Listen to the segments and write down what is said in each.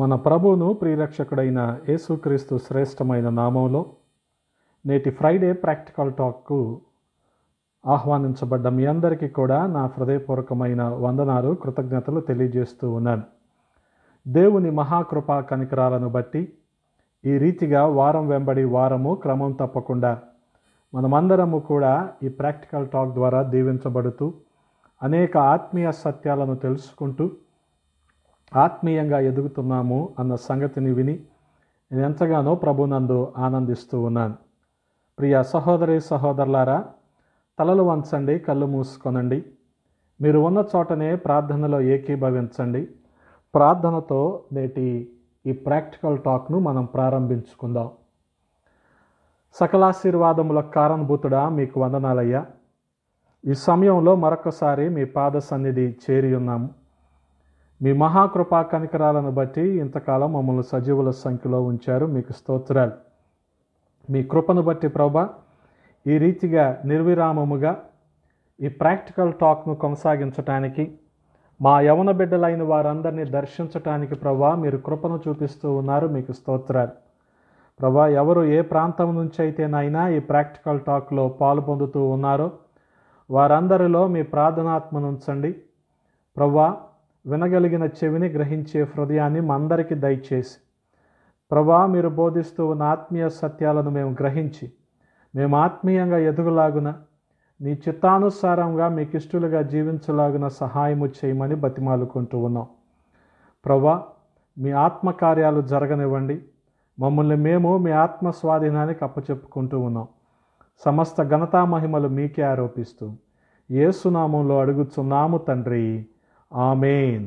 మన ప్రభువును ప్రిరక్షకుడైన యేసుక్రీస్తు శ్రేష్టమైన నామంలో నేటి ఫ్రైడే ప్రాక్టికల్ టాక్కు ఆహ్వానించబడ్డ మీ అందరికీ కూడా నా హృదయపూర్వకమైన వందనాలు కృతజ్ఞతలు తెలియజేస్తూ ఉన్నాను దేవుని మహాకృపా కనికరాలను బట్టి ఈ రీతిగా వారం వెంబడి వారము క్రమం తప్పకుండా మనమందరము కూడా ఈ ప్రాక్టికల్ టాక్ ద్వారా దీవించబడుతూ అనేక ఆత్మీయ సత్యాలను తెలుసుకుంటూ ఆత్మీయంగా ఎదుగుతున్నాము అన్న సంగతిని విని నేను ఎంతగానో ప్రభునందు ఆనందిస్తూ ఉన్నాను ప్రియ సహోదరి సహోదరులారా తలలు వంచండి కళ్ళు మూసుకొనండి మీరు ఉన్న చోటనే ప్రార్థనలో ఏకీభవించండి ప్రార్థనతో నేటి ఈ ప్రాక్టికల్ టాక్ను మనం ప్రారంభించుకుందాం సకలాశీర్వాదముల కారణభూతుడా మీకు వందనాలయ్యా ఈ సమయంలో మరొకసారి మీ పాద సన్నిధి చేరి ఉన్నాము మీ మహాకృపా కనికరాలను బట్టి ఇంతకాలం మమ్మల్ని సజీవుల సంఖ్యలో ఉంచారు మీకు స్తోత్రాలు మీ కృపను బట్టి ప్రభా ఈ రీతిగా నిర్విరామముగా ఈ ప్రాక్టికల్ టాక్ను కొనసాగించటానికి మా యవన బిడ్డలైన వారందరినీ దర్శించటానికి ప్రభా మీరు కృపను చూపిస్తూ ఉన్నారు మీకు స్తోత్రాలు ప్రభా ఎవరు ఏ ప్రాంతం నుంచి అయితేనైనా ఈ ప్రాక్టికల్ టాక్లో పాలు పొందుతూ ఉన్నారో వారందరిలో మీ ప్రార్థనాత్మను ఉంచండి ప్రభా వినగలిగిన చెవిని గ్రహించే హృదయాన్ని మందరికి దయచేసి ప్రభా మీరు బోధిస్తూ ఉన్న ఆత్మీయ సత్యాలను మేము గ్రహించి మేము ఆత్మీయంగా ఎదుగులాగున నీ చిత్తానుసారంగా మీకు ఇష్టలుగా జీవించలాగున సహాయము చేయమని బతిమాలుకుంటూ ఉన్నాం ప్రభా మీ ఆత్మకార్యాలు జరగనివ్వండి మమ్మల్ని మేము మీ ఆత్మ స్వాధీనానికి అప్పచెప్పుకుంటూ ఉన్నాం సమస్త ఘనతా మహిమలు మీకే ఆరోపిస్తూ ఏసునామంలో అడుగుచున్నాము తండ్రి ఆమెన్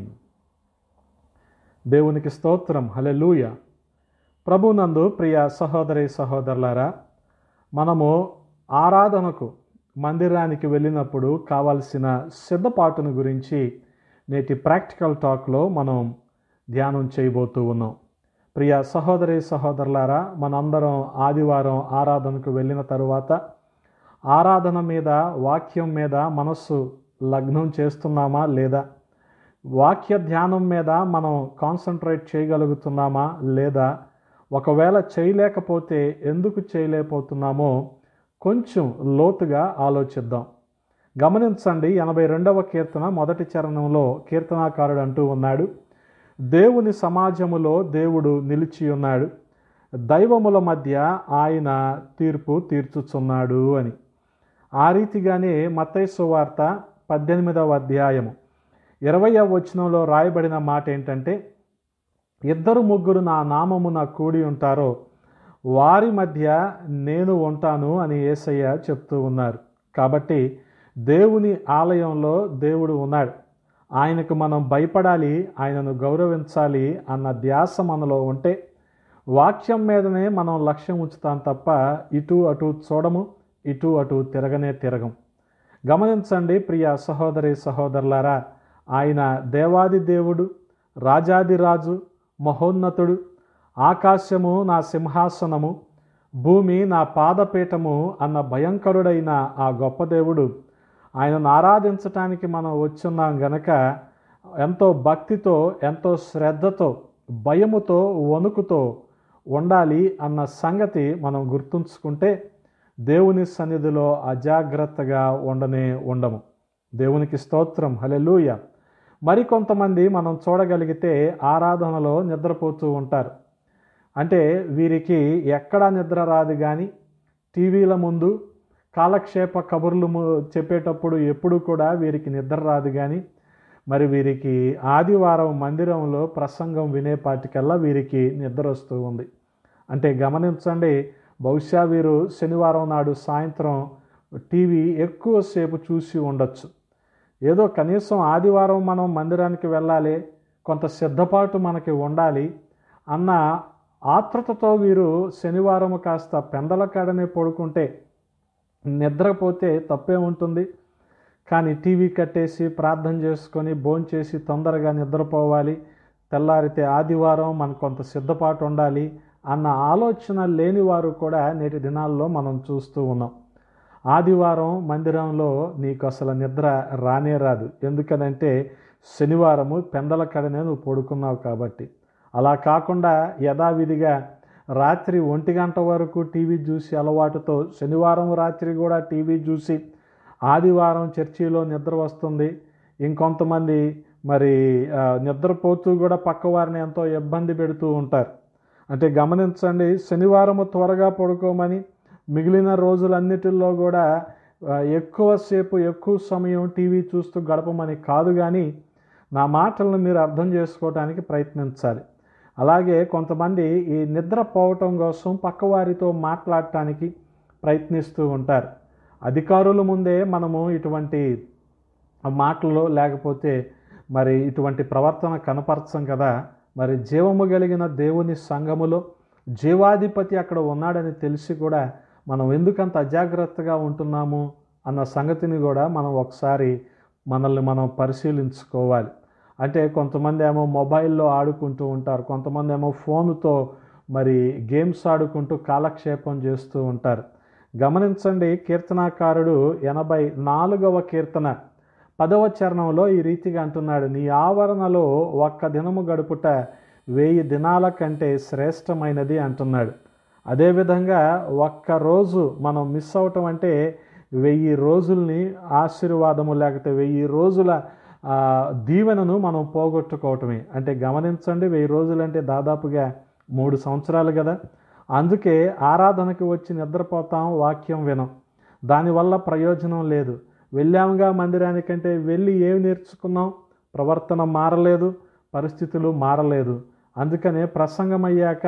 దేవునికి స్తోత్రం హలెలూయ ప్రభునందు ప్రియ సహోదరి సహోదరులారా మనము ఆరాధనకు మందిరానికి వెళ్ళినప్పుడు కావలసిన సిద్ధపాటును గురించి నేటి ప్రాక్టికల్ టాక్లో మనం ధ్యానం చేయబోతూ ఉన్నాం ప్రియ సహోదరి సహోదరులారా మనందరం ఆదివారం ఆరాధనకు వెళ్ళిన తరువాత ఆరాధన మీద వాక్యం మీద మనస్సు లగ్నం చేస్తున్నామా లేదా వాక్య ధ్యానం మీద మనం కాన్సన్ట్రేట్ చేయగలుగుతున్నామా లేదా ఒకవేళ చేయలేకపోతే ఎందుకు చేయలేకపోతున్నామో కొంచెం లోతుగా ఆలోచిద్దాం గమనించండి ఎనభై రెండవ కీర్తన మొదటి చరణంలో కీర్తనాకారుడు అంటూ ఉన్నాడు దేవుని సమాజములో దేవుడు నిలిచి ఉన్నాడు దైవముల మధ్య ఆయన తీర్పు తీర్చుచున్నాడు అని ఆ రీతిగానే మతైసు వార్త పద్దెనిమిదవ అధ్యాయము ఇరవై వచనంలో రాయబడిన మాట ఏంటంటే ఇద్దరు ముగ్గురు నా నామమున కూడి ఉంటారో వారి మధ్య నేను ఉంటాను అని ఏసయ్య చెప్తూ ఉన్నారు కాబట్టి దేవుని ఆలయంలో దేవుడు ఉన్నాడు ఆయనకు మనం భయపడాలి ఆయనను గౌరవించాలి అన్న ధ్యాస మనలో ఉంటే వాక్యం మీదనే మనం లక్ష్యం ఉంచుతాం తప్ప ఇటు అటు చూడము ఇటు అటు తిరగనే తిరగం గమనించండి ప్రియ సహోదరి సహోదరులారా ఆయన దేవాది దేవుడు రాజాదిరాజు మహోన్నతుడు ఆకాశము నా సింహాసనము భూమి నా పాదపీఠము అన్న భయంకరుడైన ఆ గొప్ప దేవుడు ఆయనను ఆరాధించటానికి మనం వచ్చున్నాం గనక ఎంతో భక్తితో ఎంతో శ్రద్ధతో భయముతో వణుకుతో ఉండాలి అన్న సంగతి మనం గుర్తుంచుకుంటే దేవుని సన్నిధిలో అజాగ్రత్తగా ఉండనే ఉండము దేవునికి స్తోత్రం హలెలూయ మరికొంతమంది మనం చూడగలిగితే ఆరాధనలో నిద్రపోతూ ఉంటారు అంటే వీరికి ఎక్కడా నిద్ర రాదు కానీ టీవీల ముందు కాలక్షేప కబుర్లు చెప్పేటప్పుడు ఎప్పుడు కూడా వీరికి నిద్ర రాదు కానీ మరి వీరికి ఆదివారం మందిరంలో ప్రసంగం వినేపాటికల్లా వీరికి నిద్ర వస్తూ ఉంది అంటే గమనించండి బహుశా వీరు శనివారం నాడు సాయంత్రం టీవీ ఎక్కువసేపు చూసి ఉండొచ్చు ఏదో కనీసం ఆదివారం మనం మందిరానికి వెళ్ళాలి కొంత సిద్ధపాటు మనకి ఉండాలి అన్న ఆతృతతో వీరు శనివారం కాస్త పెందల కాడనే పడుకుంటే నిద్రపోతే తప్పే ఉంటుంది కానీ టీవీ కట్టేసి ప్రార్థన చేసుకొని భోంచేసి తొందరగా నిద్రపోవాలి తెల్లారితే ఆదివారం మనకు కొంత సిద్ధపాటు ఉండాలి అన్న ఆలోచన లేనివారు కూడా నేటి దినాల్లో మనం చూస్తూ ఉన్నాం ఆదివారం మందిరంలో నీకు అసలు నిద్ర రానే రాదు ఎందుకనంటే శనివారము పెందల కడనే నువ్వు పడుకున్నావు కాబట్టి అలా కాకుండా యథావిధిగా రాత్రి ఒంటి గంట వరకు టీవీ చూసి అలవాటుతో శనివారం రాత్రి కూడా టీవీ చూసి ఆదివారం చర్చిలో నిద్ర వస్తుంది ఇంకొంతమంది మరి నిద్రపోతూ కూడా పక్క వారిని ఎంతో ఇబ్బంది పెడుతూ ఉంటారు అంటే గమనించండి శనివారం త్వరగా పడుకోమని మిగిలిన రోజులన్నిటిల్లో కూడా ఎక్కువసేపు ఎక్కువ సమయం టీవీ చూస్తూ గడపమని కాదు కానీ నా మాటలను మీరు అర్థం చేసుకోవడానికి ప్రయత్నించాలి అలాగే కొంతమంది ఈ నిద్రపోవటం కోసం పక్కవారితో మాట్లాడటానికి ప్రయత్నిస్తూ ఉంటారు అధికారుల ముందే మనము ఇటువంటి మాటలు లేకపోతే మరి ఇటువంటి ప్రవర్తన కనపరచం కదా మరి జీవము కలిగిన దేవుని సంఘములో జీవాధిపతి అక్కడ ఉన్నాడని తెలిసి కూడా మనం ఎందుకంత అజాగ్రత్తగా ఉంటున్నాము అన్న సంగతిని కూడా మనం ఒకసారి మనల్ని మనం పరిశీలించుకోవాలి అంటే కొంతమంది ఏమో మొబైల్లో ఆడుకుంటూ ఉంటారు కొంతమంది ఏమో ఫోన్తో మరి గేమ్స్ ఆడుకుంటూ కాలక్షేపం చేస్తూ ఉంటారు గమనించండి కీర్తనాకారుడు ఎనభై నాలుగవ కీర్తన పదవ చరణంలో ఈ రీతిగా అంటున్నాడు నీ ఆవరణలో ఒక్క దినము గడుపుట వెయ్యి దినాల కంటే శ్రేష్టమైనది అంటున్నాడు అదేవిధంగా ఒక్కరోజు మనం మిస్ అవటం అంటే వెయ్యి రోజుల్ని ఆశీర్వాదము లేకపోతే వెయ్యి రోజుల దీవెనను మనం పోగొట్టుకోవటమే అంటే గమనించండి వెయ్యి రోజులంటే దాదాపుగా మూడు సంవత్సరాలు కదా అందుకే ఆరాధనకి వచ్చి నిద్రపోతాం వాక్యం వినం దానివల్ల ప్రయోజనం లేదు వెళ్ళాముగా మందిరానికంటే వెళ్ళి ఏమి నేర్చుకున్నాం ప్రవర్తన మారలేదు పరిస్థితులు మారలేదు అందుకనే ప్రసంగం అయ్యాక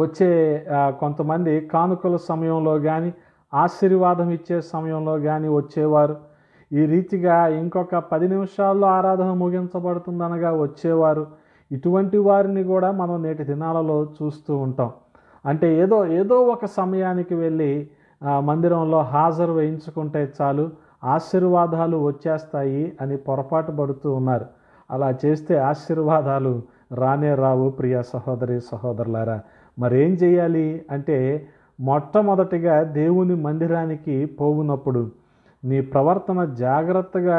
వచ్చే కొంతమంది కానుకల సమయంలో కానీ ఆశీర్వాదం ఇచ్చే సమయంలో కానీ వచ్చేవారు ఈ రీతిగా ఇంకొక పది నిమిషాల్లో ఆరాధన ముగించబడుతుందనగా వచ్చేవారు ఇటువంటి వారిని కూడా మనం నేటి దినాలలో చూస్తూ ఉంటాం అంటే ఏదో ఏదో ఒక సమయానికి వెళ్ళి మందిరంలో హాజరు వేయించుకుంటే చాలు ఆశీర్వాదాలు వచ్చేస్తాయి అని పొరపాటు పడుతూ ఉన్నారు అలా చేస్తే ఆశీర్వాదాలు రానే రావు ప్రియ సహోదరి సహోదరులారా మరేం చేయాలి అంటే మొట్టమొదటిగా దేవుని మందిరానికి పోవునప్పుడు నీ ప్రవర్తన జాగ్రత్తగా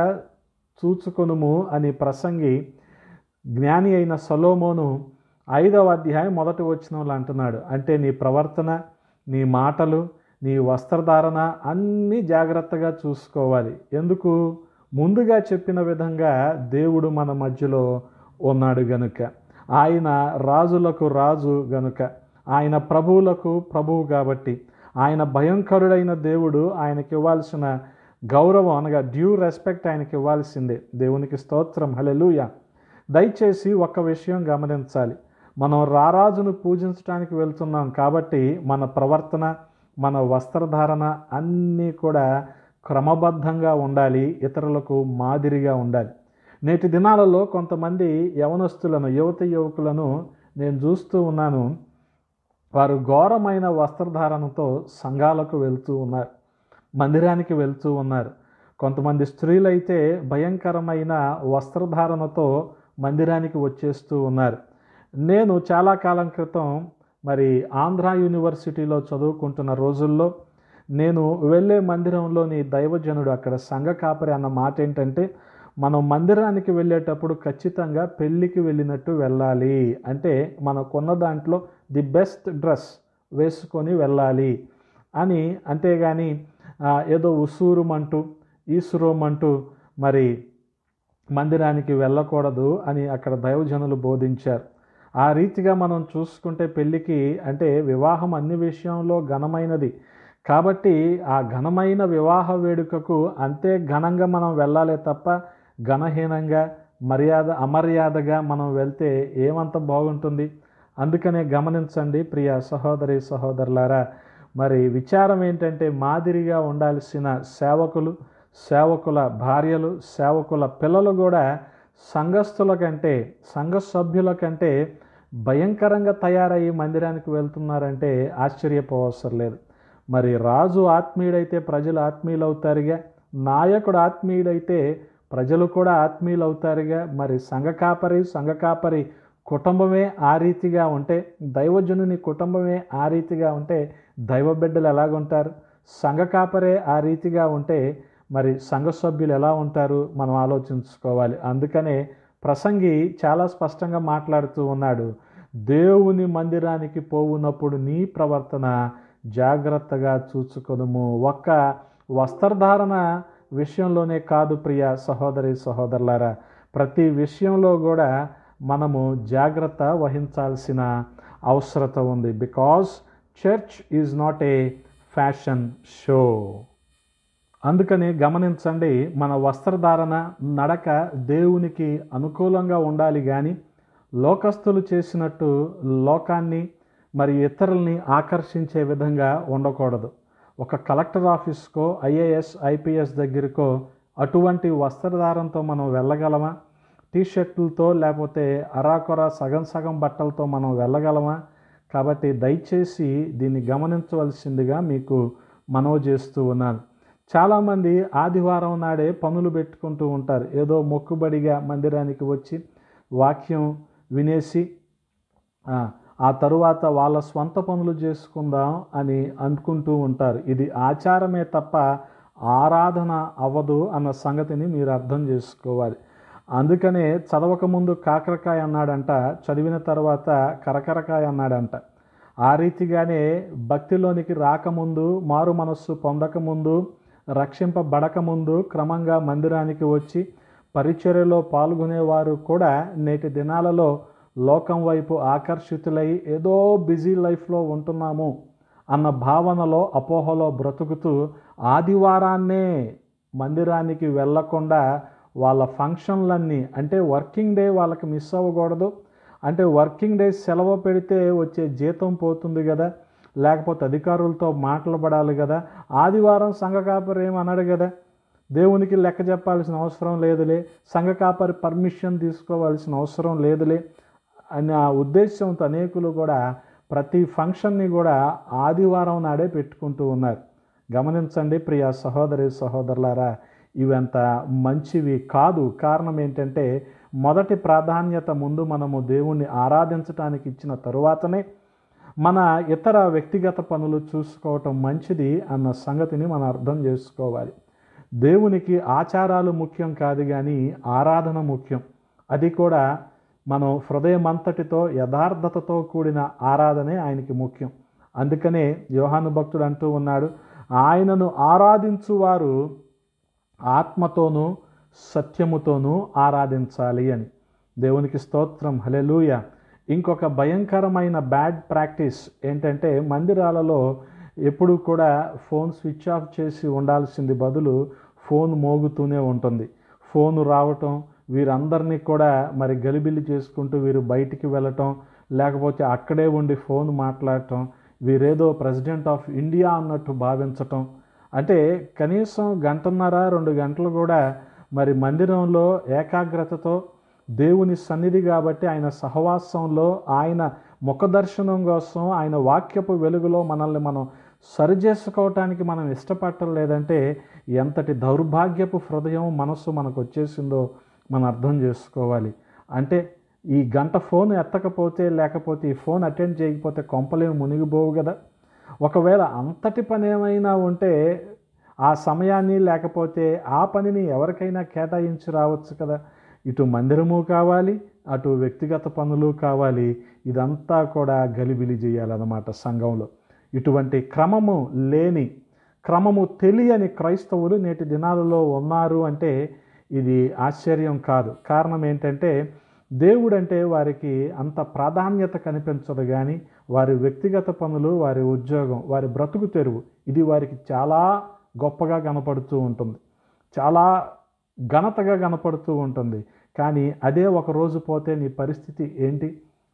చూచుకొనుము అని ప్రసంగి జ్ఞాని అయిన సలోమోను ఐదవ అధ్యాయం మొదటి వచ్చినంలో అంటున్నాడు అంటే నీ ప్రవర్తన నీ మాటలు నీ వస్త్రధారణ అన్నీ జాగ్రత్తగా చూసుకోవాలి ఎందుకు ముందుగా చెప్పిన విధంగా దేవుడు మన మధ్యలో ఉన్నాడు గనుక ఆయన రాజులకు రాజు గనుక ఆయన ప్రభువులకు ప్రభువు కాబట్టి ఆయన భయంకరుడైన దేవుడు ఆయనకి ఇవ్వాల్సిన గౌరవం అనగా డ్యూ రెస్పెక్ట్ ఆయనకి ఇవ్వాల్సిందే దేవునికి స్తోత్రం హలెలూయ దయచేసి ఒక విషయం గమనించాలి మనం రారాజును పూజించడానికి వెళ్తున్నాం కాబట్టి మన ప్రవర్తన మన వస్త్రధారణ అన్నీ కూడా క్రమబద్ధంగా ఉండాలి ఇతరులకు మాదిరిగా ఉండాలి నేటి దినాలలో కొంతమంది యవనస్తులను యువత యువకులను నేను చూస్తూ ఉన్నాను వారు ఘోరమైన వస్త్రధారణతో సంఘాలకు వెళ్తూ ఉన్నారు మందిరానికి వెళ్తూ ఉన్నారు కొంతమంది స్త్రీలైతే భయంకరమైన వస్త్రధారణతో మందిరానికి వచ్చేస్తూ ఉన్నారు నేను చాలా కాలం క్రితం మరి ఆంధ్ర యూనివర్సిటీలో చదువుకుంటున్న రోజుల్లో నేను వెళ్ళే మందిరంలోని దైవజనుడు అక్కడ సంఘ కాపరి అన్న మాట ఏంటంటే మనం మందిరానికి వెళ్ళేటప్పుడు ఖచ్చితంగా పెళ్ళికి వెళ్ళినట్టు వెళ్ళాలి అంటే మనకున్న దాంట్లో ది బెస్ట్ డ్రెస్ వేసుకొని వెళ్ళాలి అని అంతేగాని ఏదో ఉసూరుమంటూ ఈసురోమంటూ మరి మందిరానికి వెళ్ళకూడదు అని అక్కడ దైవజనులు బోధించారు ఆ రీతిగా మనం చూసుకుంటే పెళ్ళికి అంటే వివాహం అన్ని విషయంలో ఘనమైనది కాబట్టి ఆ ఘనమైన వివాహ వేడుకకు అంతే ఘనంగా మనం వెళ్ళాలి తప్ప ఘనహీనంగా మర్యాద అమర్యాదగా మనం వెళ్తే ఏమంత బాగుంటుంది అందుకనే గమనించండి ప్రియ సహోదరి సహోదరులారా మరి విచారం ఏంటంటే మాదిరిగా ఉండాల్సిన సేవకులు సేవకుల భార్యలు సేవకుల పిల్లలు కూడా సంఘస్థుల కంటే సంఘ సభ్యుల కంటే భయంకరంగా తయారయ్యి మందిరానికి వెళ్తున్నారంటే ఆశ్చర్యపోవసరం లేదు మరి రాజు ఆత్మీయుడైతే ప్రజలు ఆత్మీయులు అవుతారుగా నాయకుడు ఆత్మీయుడైతే ప్రజలు కూడా ఆత్మీయులు అవుతారుగా మరి సంఘ కాపరి సంఘ కాపరి కుటుంబమే ఆ రీతిగా ఉంటే దైవజనుని కుటుంబమే ఆ రీతిగా ఉంటే దైవ బిడ్డలు ఎలాగుంటారు సంఘ కాపరే ఆ రీతిగా ఉంటే మరి సంఘ సభ్యులు ఎలా ఉంటారు మనం ఆలోచించుకోవాలి అందుకనే ప్రసంగి చాలా స్పష్టంగా మాట్లాడుతూ ఉన్నాడు దేవుని మందిరానికి పోవునప్పుడు నీ ప్రవర్తన జాగ్రత్తగా చూచుకొనుము ఒక్క వస్త్రధారణ విషయంలోనే కాదు ప్రియ సహోదరి సహోదరులారా ప్రతి విషయంలో కూడా మనము జాగ్రత్త వహించాల్సిన అవసరత ఉంది because church is not a fashion show అందుకని గమనించండి మన వస్త్రధారణ నడక దేవునికి అనుకూలంగా ఉండాలి కానీ లోకస్తులు చేసినట్టు లోకాన్ని మరి ఇతరుల్ని ఆకర్షించే విధంగా ఉండకూడదు ఒక కలెక్టర్ ఆఫీస్కో ఐఏఎస్ ఐపీఎస్ దగ్గరకో అటువంటి వస్త్రధారంతో మనం వెళ్ళగలమా టీ షర్ట్లతో లేకపోతే అరాకొర సగం సగం బట్టలతో మనం వెళ్ళగలమా కాబట్టి దయచేసి దీన్ని గమనించవలసిందిగా మీకు మనవి చేస్తూ ఉన్నాను చాలామంది ఆదివారం నాడే పనులు పెట్టుకుంటూ ఉంటారు ఏదో మొక్కుబడిగా మందిరానికి వచ్చి వాక్యం వినేసి ఆ తరువాత వాళ్ళ స్వంత పనులు చేసుకుందాం అని అనుకుంటూ ఉంటారు ఇది ఆచారమే తప్ప ఆరాధన అవ్వదు అన్న సంగతిని మీరు అర్థం చేసుకోవాలి అందుకనే చదవకముందు కాకరకాయ అన్నాడంట చదివిన తర్వాత కరకరకాయ అన్నాడంట ఆ రీతిగానే భక్తిలోనికి రాకముందు మారు మనస్సు పొందకముందు రక్షింపబడకముందు క్రమంగా మందిరానికి వచ్చి పరిచర్యలో పాల్గొనేవారు కూడా నేటి దినాలలో లోకం వైపు ఆకర్షితులై ఏదో బిజీ లైఫ్లో ఉంటున్నాము అన్న భావనలో అపోహలో బ్రతుకుతూ ఆదివారాన్నే మందిరానికి వెళ్లకుండా వాళ్ళ ఫంక్షన్లన్నీ అంటే వర్కింగ్ డే వాళ్ళకి మిస్ అవ్వకూడదు అంటే వర్కింగ్ డే సెలవు పెడితే వచ్చే జీతం పోతుంది కదా లేకపోతే అధికారులతో మాటలు పడాలి కదా ఆదివారం సంఘ కాపరి ఏమన్నాడు కదా దేవునికి లెక్క చెప్పాల్సిన అవసరం లేదులే సంఘ కాపరి పర్మిషన్ తీసుకోవాల్సిన అవసరం లేదులే అనే ఉద్దేశంతో అనేకులు కూడా ప్రతి ఫంక్షన్ని కూడా ఆదివారం నాడే పెట్టుకుంటూ ఉన్నారు గమనించండి ప్రియా సహోదరి సహోదరులారా ఇవంత మంచివి కాదు కారణం ఏంటంటే మొదటి ప్రాధాన్యత ముందు మనము దేవుణ్ణి ఆరాధించటానికి ఇచ్చిన తరువాతనే మన ఇతర వ్యక్తిగత పనులు చూసుకోవటం మంచిది అన్న సంగతిని మనం అర్థం చేసుకోవాలి దేవునికి ఆచారాలు ముఖ్యం కాదు కానీ ఆరాధన ముఖ్యం అది కూడా మనం హృదయమంతటితో యథార్థతతో కూడిన ఆరాధనే ఆయనకి ముఖ్యం అందుకనే యోహాను భక్తుడు అంటూ ఉన్నాడు ఆయనను ఆరాధించువారు ఆత్మతోనూ సత్యముతోనూ ఆరాధించాలి అని దేవునికి స్తోత్రం హలెలూయ ఇంకొక భయంకరమైన బ్యాడ్ ప్రాక్టీస్ ఏంటంటే మందిరాలలో ఎప్పుడు కూడా ఫోన్ స్విచ్ ఆఫ్ చేసి ఉండాల్సింది బదులు ఫోన్ మోగుతూనే ఉంటుంది ఫోన్ రావటం వీరందరినీ కూడా మరి గలిబిలి చేసుకుంటూ వీరు బయటికి వెళ్ళటం లేకపోతే అక్కడే ఉండి ఫోన్ మాట్లాడటం వీరేదో ప్రెసిడెంట్ ఆఫ్ ఇండియా అన్నట్టు భావించటం అంటే కనీసం గంటన్నర రెండు గంటలు కూడా మరి మందిరంలో ఏకాగ్రతతో దేవుని సన్నిధి కాబట్టి ఆయన సహవాసంలో ఆయన ముఖదర్శనం కోసం ఆయన వాక్యపు వెలుగులో మనల్ని మనం సరి చేసుకోవటానికి మనం ఇష్టపడటం లేదంటే ఎంతటి దౌర్భాగ్యపు హృదయం మనస్సు మనకు వచ్చేసిందో మనం అర్థం చేసుకోవాలి అంటే ఈ గంట ఫోన్ ఎత్తకపోతే లేకపోతే ఈ ఫోన్ అటెండ్ చేయకపోతే కొంపలేము మునిగిపోవు కదా ఒకవేళ అంతటి పని ఏమైనా ఉంటే ఆ సమయాన్ని లేకపోతే ఆ పనిని ఎవరికైనా కేటాయించి రావచ్చు కదా ఇటు మందిరము కావాలి అటు వ్యక్తిగత పనులు కావాలి ఇదంతా కూడా గలిబిలి చేయాలన్నమాట సంఘంలో ఇటువంటి క్రమము లేని క్రమము తెలియని క్రైస్తవులు నేటి దినాలలో ఉన్నారు అంటే ఇది ఆశ్చర్యం కాదు కారణం ఏంటంటే దేవుడంటే వారికి అంత ప్రాధాన్యత కనిపించదు కానీ వారి వ్యక్తిగత పనులు వారి ఉద్యోగం వారి బ్రతుకు తెరువు ఇది వారికి చాలా గొప్పగా కనపడుతూ ఉంటుంది చాలా ఘనతగా కనపడుతూ ఉంటుంది కానీ అదే ఒకరోజు పోతే నీ పరిస్థితి ఏంటి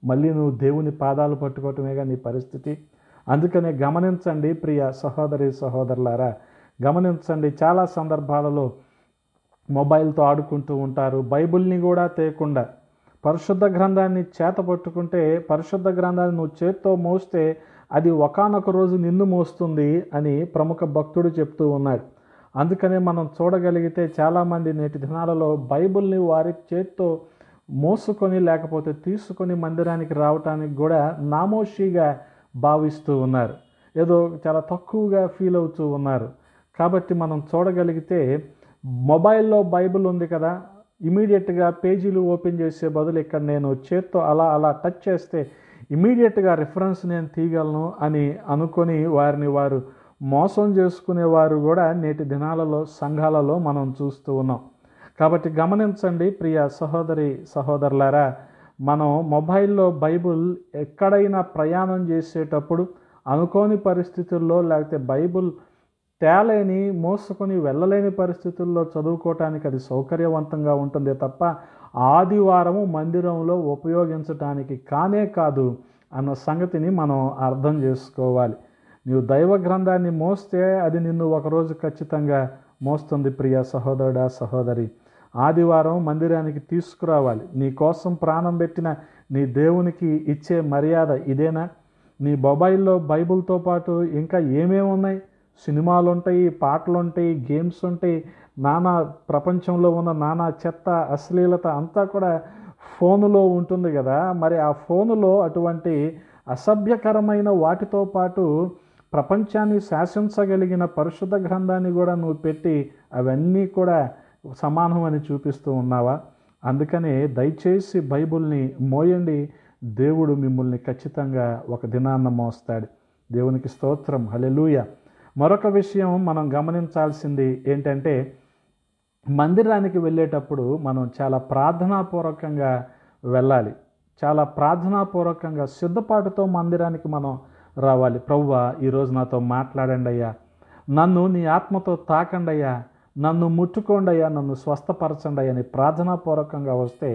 మళ్ళీ నువ్వు దేవుని పాదాలు పట్టుకోవటమేగా నీ పరిస్థితి అందుకనే గమనించండి ప్రియ సహోదరి సహోదరులారా గమనించండి చాలా సందర్భాలలో మొబైల్తో ఆడుకుంటూ ఉంటారు బైబిల్ని కూడా తేకుండా పరిశుద్ధ గ్రంథాన్ని చేత పట్టుకుంటే పరిశుద్ధ గ్రంథాన్ని నువ్వు చేత్తో మోస్తే అది ఒకనొక రోజు నిన్ను మోస్తుంది అని ప్రముఖ భక్తుడు చెప్తూ ఉన్నాడు అందుకనే మనం చూడగలిగితే చాలామంది నేటి దినాలలో బైబిల్ని వారి చేత్తో మోసుకొని లేకపోతే తీసుకొని మందిరానికి రావటానికి కూడా నామోషిగా భావిస్తూ ఉన్నారు ఏదో చాలా తక్కువగా ఫీల్ అవుతూ ఉన్నారు కాబట్టి మనం చూడగలిగితే మొబైల్లో బైబిల్ ఉంది కదా ఇమీడియట్గా పేజీలు ఓపెన్ చేసే బదులు ఇక్కడ నేను చేత్తో అలా అలా టచ్ చేస్తే ఇమీడియట్గా రిఫరెన్స్ నేను తీయగలను అని అనుకొని వారిని వారు మోసం చేసుకునేవారు కూడా నేటి దినాలలో సంఘాలలో మనం చూస్తూ ఉన్నాం కాబట్టి గమనించండి ప్రియ సహోదరి సహోదరులారా మనం మొబైల్లో బైబుల్ ఎక్కడైనా ప్రయాణం చేసేటప్పుడు అనుకోని పరిస్థితుల్లో లేకపోతే బైబుల్ తేలేని మోసుకొని వెళ్ళలేని పరిస్థితుల్లో చదువుకోవటానికి అది సౌకర్యవంతంగా ఉంటుంది తప్ప ఆదివారము మందిరంలో ఉపయోగించటానికి కానే కాదు అన్న సంగతిని మనం అర్థం చేసుకోవాలి నీవు దైవ గ్రంథాన్ని మోస్తే అది నిన్ను ఒకరోజు ఖచ్చితంగా మోస్తుంది ప్రియ సహోదరుడా సహోదరి ఆదివారం మందిరానికి తీసుకురావాలి నీ కోసం ప్రాణం పెట్టిన నీ దేవునికి ఇచ్చే మర్యాద ఇదేనా నీ మొబైల్లో బైబిల్తో పాటు ఇంకా ఏమేమి ఉన్నాయి సినిమాలు ఉంటాయి పాటలు ఉంటాయి గేమ్స్ ఉంటాయి నానా ప్రపంచంలో ఉన్న నానా చెత్త అశ్లీలత అంతా కూడా ఫోనులో ఉంటుంది కదా మరి ఆ ఫోనులో అటువంటి అసభ్యకరమైన వాటితో పాటు ప్రపంచాన్ని శాసించగలిగిన పరిశుద్ధ గ్రంథాన్ని కూడా నువ్వు పెట్టి అవన్నీ కూడా సమానం అని చూపిస్తూ ఉన్నావా అందుకనే దయచేసి బైబుల్ని మోయండి దేవుడు మిమ్మల్ని ఖచ్చితంగా ఒక దినాన్న మోస్తాడు దేవునికి స్తోత్రం హలెలూయ మరొక విషయం మనం గమనించాల్సింది ఏంటంటే మందిరానికి వెళ్ళేటప్పుడు మనం చాలా ప్రార్థనాపూర్వకంగా వెళ్ళాలి చాలా ప్రార్థనాపూర్వకంగా సిద్ధపాటుతో మందిరానికి మనం రావాలి ప్రవ్వ ఈరోజు నాతో మాట్లాడండి అయ్యా నన్ను నీ ఆత్మతో తాకండి అయ్యా నన్ను ముట్టుకోండి అయ్యా నన్ను స్వస్థపరచండి అయ్యా అని ప్రార్థనాపూర్వకంగా వస్తే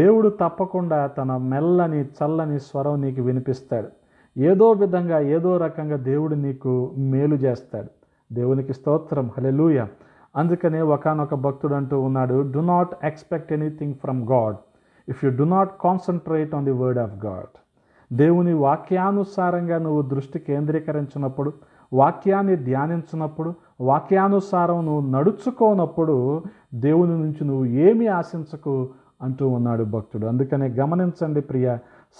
దేవుడు తప్పకుండా తన మెల్లని చల్లని స్వరం నీకు వినిపిస్తాడు ఏదో విధంగా ఏదో రకంగా దేవుడు నీకు మేలు చేస్తాడు దేవునికి స్తోత్రం హలెలూయ అందుకనే ఒకనొక భక్తుడు అంటూ ఉన్నాడు do not expect anything from God if you do not concentrate on the word of God దేవుని వాక్యానుసారంగా నువ్వు దృష్టి కేంద్రీకరించినప్పుడు వాక్యాన్ని ధ్యానించినప్పుడు వాక్యానుసారం నువ్వు నడుచుకోనప్పుడు దేవుని నుంచి నువ్వు ఏమి ఆశించకు అంటూ ఉన్నాడు భక్తుడు అందుకనే గమనించండి ప్రియ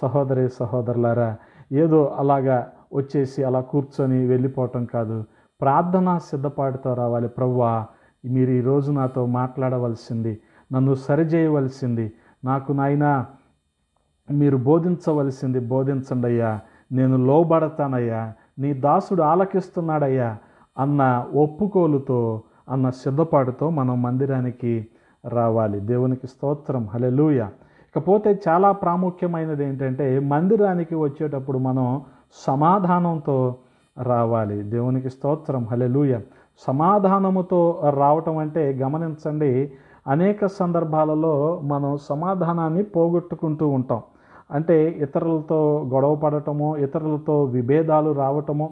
సహోదరి సహోదరులారా ఏదో అలాగా వచ్చేసి అలా కూర్చొని వెళ్ళిపోవటం కాదు ప్రార్థన సిద్ధపాటుతో రావాలి ప్రవ్వా మీరు ఈరోజు నాతో మాట్లాడవలసింది నన్ను సరిచేయవలసింది నాకు నాయన మీరు బోధించవలసింది బోధించండి అయ్యా నేను లోబడతానయ్యా నీ దాసుడు ఆలకిస్తున్నాడయ్యా అన్న ఒప్పుకోలుతో అన్న సిద్ధపాటుతో మనం మందిరానికి రావాలి దేవునికి స్తోత్రం హలెలూయ ఇకపోతే చాలా ప్రాముఖ్యమైనది ఏంటంటే మందిరానికి వచ్చేటప్పుడు మనం సమాధానంతో రావాలి దేవునికి స్తోత్రం హలెలూయ సమాధానముతో రావటం అంటే గమనించండి అనేక సందర్భాలలో మనం సమాధానాన్ని పోగొట్టుకుంటూ ఉంటాం అంటే ఇతరులతో గొడవ పడటము ఇతరులతో విభేదాలు రావటము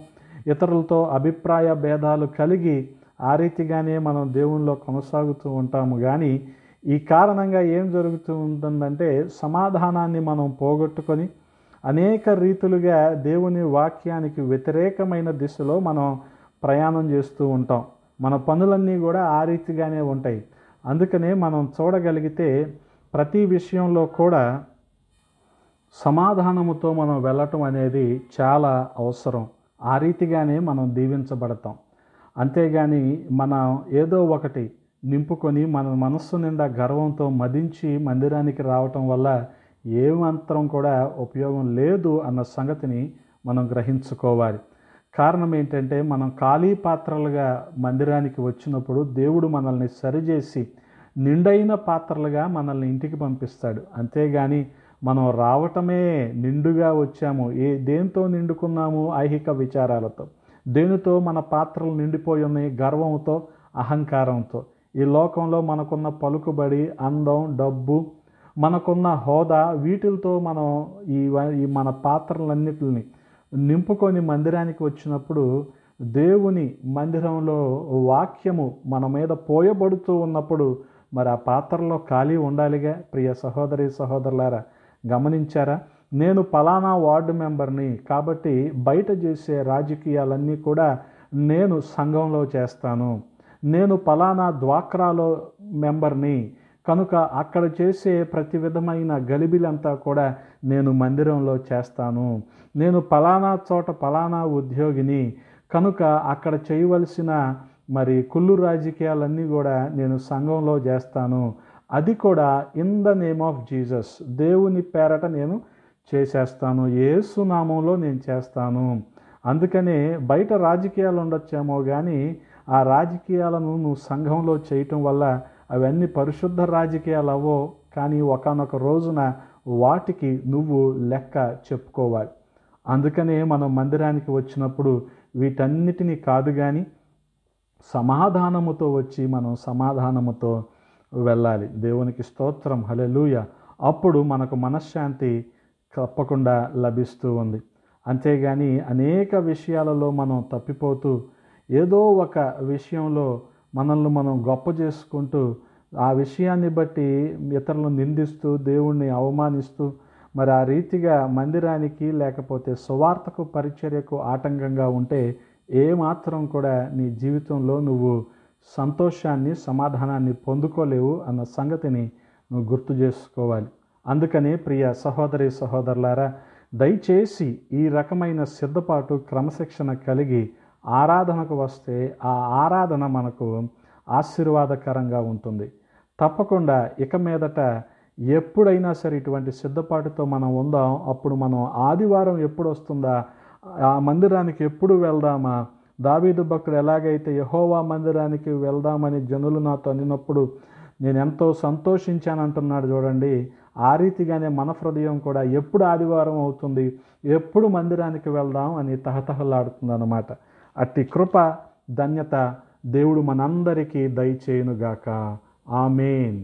ఇతరులతో అభిప్రాయ భేదాలు కలిగి ఆ రీతిగానే మనం దేవునిలో కొనసాగుతూ ఉంటాము కానీ ఈ కారణంగా ఏం జరుగుతూ ఉంటుందంటే సమాధానాన్ని మనం పోగొట్టుకొని అనేక రీతులుగా దేవుని వాక్యానికి వ్యతిరేకమైన దిశలో మనం ప్రయాణం చేస్తూ ఉంటాం మన పనులన్నీ కూడా ఆ రీతిగానే ఉంటాయి అందుకనే మనం చూడగలిగితే ప్రతి విషయంలో కూడా సమాధానముతో మనం వెళ్ళటం అనేది చాలా అవసరం ఆ రీతిగానే మనం దీవించబడతాం అంతేగాని మనం ఏదో ఒకటి నింపుకొని మన మనస్సు నిండా గర్వంతో మదించి మందిరానికి రావటం వల్ల ఏ మంత్రం కూడా ఉపయోగం లేదు అన్న సంగతిని మనం గ్రహించుకోవాలి కారణం ఏంటంటే మనం ఖాళీ పాత్రలుగా మందిరానికి వచ్చినప్పుడు దేవుడు మనల్ని సరిచేసి నిండైన పాత్రలుగా మనల్ని ఇంటికి పంపిస్తాడు అంతేగాని మనం రావటమే నిండుగా వచ్చాము ఏ దేంతో నిండుకున్నాము ఐహిక విచారాలతో దేనితో మన పాత్రలు నిండిపోయి ఉన్నాయి గర్వంతో అహంకారంతో ఈ లోకంలో మనకున్న పలుకుబడి అందం డబ్బు మనకున్న హోదా వీటితో మనం ఈ మన పాత్రలన్నిటిని నింపుకొని మందిరానికి వచ్చినప్పుడు దేవుని మందిరంలో వాక్యము మన మీద పోయబడుతూ ఉన్నప్పుడు మరి ఆ పాత్రలో ఖాళీ ఉండాలిగా ప్రియ సహోదరి సహోదరులారా గమనించారా నేను పలానా వార్డు మెంబర్ని కాబట్టి బయట చేసే రాజకీయాలన్నీ కూడా నేను సంఘంలో చేస్తాను నేను పలానా ద్వాక్రాలో మెంబర్ని కనుక అక్కడ చేసే ప్రతి విధమైన గలిబిలంతా కూడా నేను మందిరంలో చేస్తాను నేను పలానా చోట పలానా ఉద్యోగిని కనుక అక్కడ చేయవలసిన మరి కుళ్ళు రాజకీయాలన్నీ కూడా నేను సంఘంలో చేస్తాను అది కూడా in the name of Jesus దేవుని పేరట నేను చేసేస్తాను నామంలో నేను చేస్తాను అందుకనే బయట రాజకీయాలు ఉండొచ్చేమో కానీ ఆ రాజకీయాలను నువ్వు సంఘంలో చేయటం వల్ల అవన్నీ పరిశుద్ధ రాజకీయాలు అవో కానీ ఒకనొక రోజున వాటికి నువ్వు లెక్క చెప్పుకోవాలి అందుకనే మనం మందిరానికి వచ్చినప్పుడు వీటన్నిటినీ కాదు కానీ సమాధానముతో వచ్చి మనం సమాధానముతో వెళ్ళాలి దేవునికి స్తోత్రం హలెలూయ అప్పుడు మనకు మనశ్శాంతి తప్పకుండా లభిస్తూ ఉంది అంతేగాని అనేక విషయాలలో మనం తప్పిపోతూ ఏదో ఒక విషయంలో మనల్ని మనం గొప్ప చేసుకుంటూ ఆ విషయాన్ని బట్టి ఇతరులను నిందిస్తూ దేవుణ్ణి అవమానిస్తూ మరి ఆ రీతిగా మందిరానికి లేకపోతే సువార్తకు పరిచర్యకు ఆటంకంగా ఉంటే ఏమాత్రం కూడా నీ జీవితంలో నువ్వు సంతోషాన్ని సమాధానాన్ని పొందుకోలేవు అన్న సంగతిని నువ్వు గుర్తు చేసుకోవాలి అందుకనే ప్రియ సహోదరి సహోదరులారా దయచేసి ఈ రకమైన సిద్ధపాటు క్రమశిక్షణ కలిగి ఆరాధనకు వస్తే ఆ ఆరాధన మనకు ఆశీర్వాదకరంగా ఉంటుంది తప్పకుండా ఇక మీదట ఎప్పుడైనా సరే ఇటువంటి సిద్ధపాటుతో మనం ఉందాం అప్పుడు మనం ఆదివారం ఎప్పుడు వస్తుందా ఆ మందిరానికి ఎప్పుడు వెళ్దామా దావీదు భక్తుడు ఎలాగైతే యహోవా మందిరానికి వెళ్దామని జనులు నాతో అన్నప్పుడు నేను ఎంతో సంతోషించానంటున్నాడు చూడండి ఆ రీతిగానే మన హృదయం కూడా ఎప్పుడు ఆదివారం అవుతుంది ఎప్పుడు మందిరానికి వెళ్దాం అని తహతహలాడుతుంది అన్నమాట అట్టి కృప ధన్యత దేవుడు మనందరికీ దయచేయునుగాక ఆమెన్